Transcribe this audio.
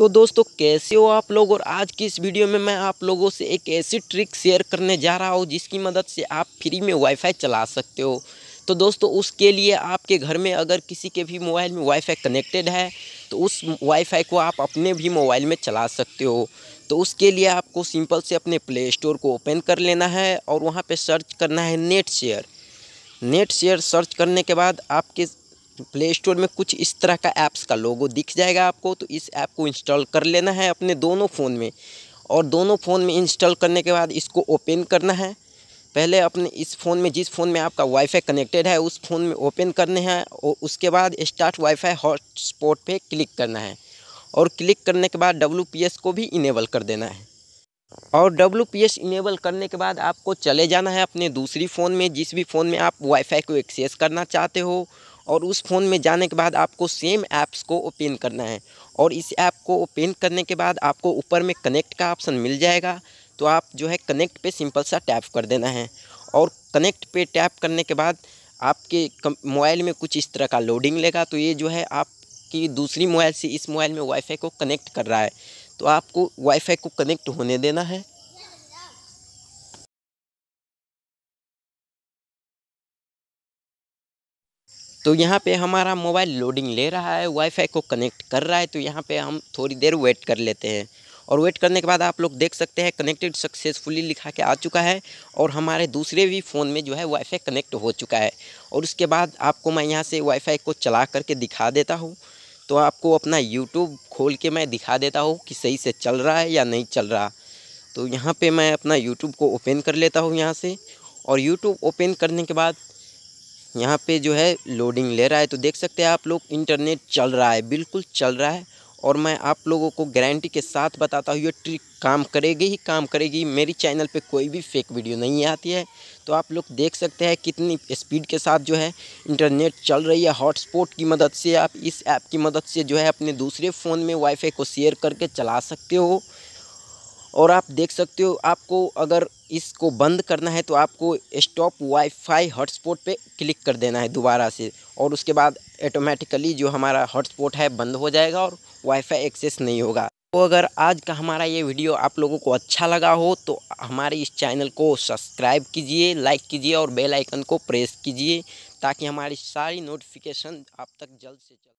तो दोस्तों कैसे हो आप लोग और आज की इस वीडियो में मैं आप लोगों से एक ऐसी ट्रिक शेयर करने जा रहा हूँ जिसकी मदद से आप फ्री में वाईफाई चला सकते हो तो दोस्तों उसके लिए आपके घर में अगर किसी के भी मोबाइल में वाईफाई कनेक्टेड है तो उस वाईफाई को आप अपने भी मोबाइल में चला सकते हो तो उसके लिए आपको सिंपल से अपने प्ले स्टोर को ओपन कर लेना है और वहाँ पर सर्च करना है net share net share search करने के बाद आपके प्ले स्टोर में कुछ इस तरह का ऐप्स का लोगो दिख जाएगा आपको तो इस ऐप को इंस्टॉल कर लेना है अपने दोनों फ़ोन में और दोनों फ़ोन में इंस्टॉल करने के बाद इसको ओपन करना है पहले अपने इस फ़ोन में जिस फ़ोन में आपका वाईफाई कनेक्टेड है उस फ़ोन में ओपन करने हैं और उसके बाद स्टार्ट वाईफाई हॉटस्पॉट पे क्लिक करना है और क्लिक करने के बाद डब्लू को भी इनेबल कर देना है और डब्लू इनेबल करने के बाद आपको चले जाना है अपने दूसरी फ़ोन में जिस भी फ़ोन में आप वाईफाई को एक्सेस करना चाहते हो और उस फ़ोन में जाने के बाद आपको सेम ऐप्स को ओपन करना है और इस ऐप को ओपन करने के बाद आपको ऊपर में कनेक्ट का ऑप्शन मिल जाएगा तो आप जो है कनेक्ट पे सिंपल सा टैप कर देना है और कनेक्ट पे टैप करने के बाद आपके मोबाइल में कुछ इस तरह का लोडिंग लेगा तो ये जो है आपकी दूसरी मोबाइल से इस मोबाइल में वाईफाई को कनेक्ट कर रहा है तो आपको वाईफाई को कनेक्ट होने देना है तो यहाँ पे हमारा मोबाइल लोडिंग ले रहा है वाईफाई को कनेक्ट कर रहा है तो यहाँ पे हम थोड़ी देर वेट कर लेते हैं और वेट करने के बाद आप लोग देख सकते हैं कनेक्टेड सक्सेसफुली लिखा के आ चुका है और हमारे दूसरे भी फ़ोन में जो है वाईफाई कनेक्ट हो चुका है और उसके बाद आपको मैं यहाँ से वाईफाई को चला करके दिखा देता हूँ तो आपको अपना यूट्यूब खोल के मैं दिखा देता हूँ कि सही से चल रहा है या नहीं चल रहा तो यहाँ पर मैं अपना यूट्यूब को ओपन कर लेता हूँ यहाँ से और यूट्यूब ओपन करने के बाद यहाँ पे जो है लोडिंग ले रहा है तो देख सकते हैं आप लोग इंटरनेट चल रहा है बिल्कुल चल रहा है और मैं आप लोगों को गारंटी के साथ बताता हूँ ये ट्रिक काम करेगी ही काम करेगी मेरी चैनल पे कोई भी फेक वीडियो नहीं आती है तो आप लोग देख सकते हैं कितनी स्पीड के साथ जो है इंटरनेट चल रही है हॉटस्पॉट की मदद से आप इस ऐप की मदद से जो है अपने दूसरे फ़ोन में वाईफाई को शेयर करके चला सकते हो और आप देख सकते हो आपको अगर इसको बंद करना है तो आपको स्टॉप वाईफाई हॉटस्पॉट पे क्लिक कर देना है दोबारा से और उसके बाद ऑटोमेटिकली जो हमारा हॉटस्पॉट है बंद हो जाएगा और वाईफाई एक्सेस नहीं होगा तो अगर आज का हमारा ये वीडियो आप लोगों को अच्छा लगा हो तो हमारे इस चैनल को सब्सक्राइब कीजिए लाइक कीजिए और बेलाइकन को प्रेस कीजिए ताकि हमारी सारी नोटिफिकेशन आप तक जल्द से जल्द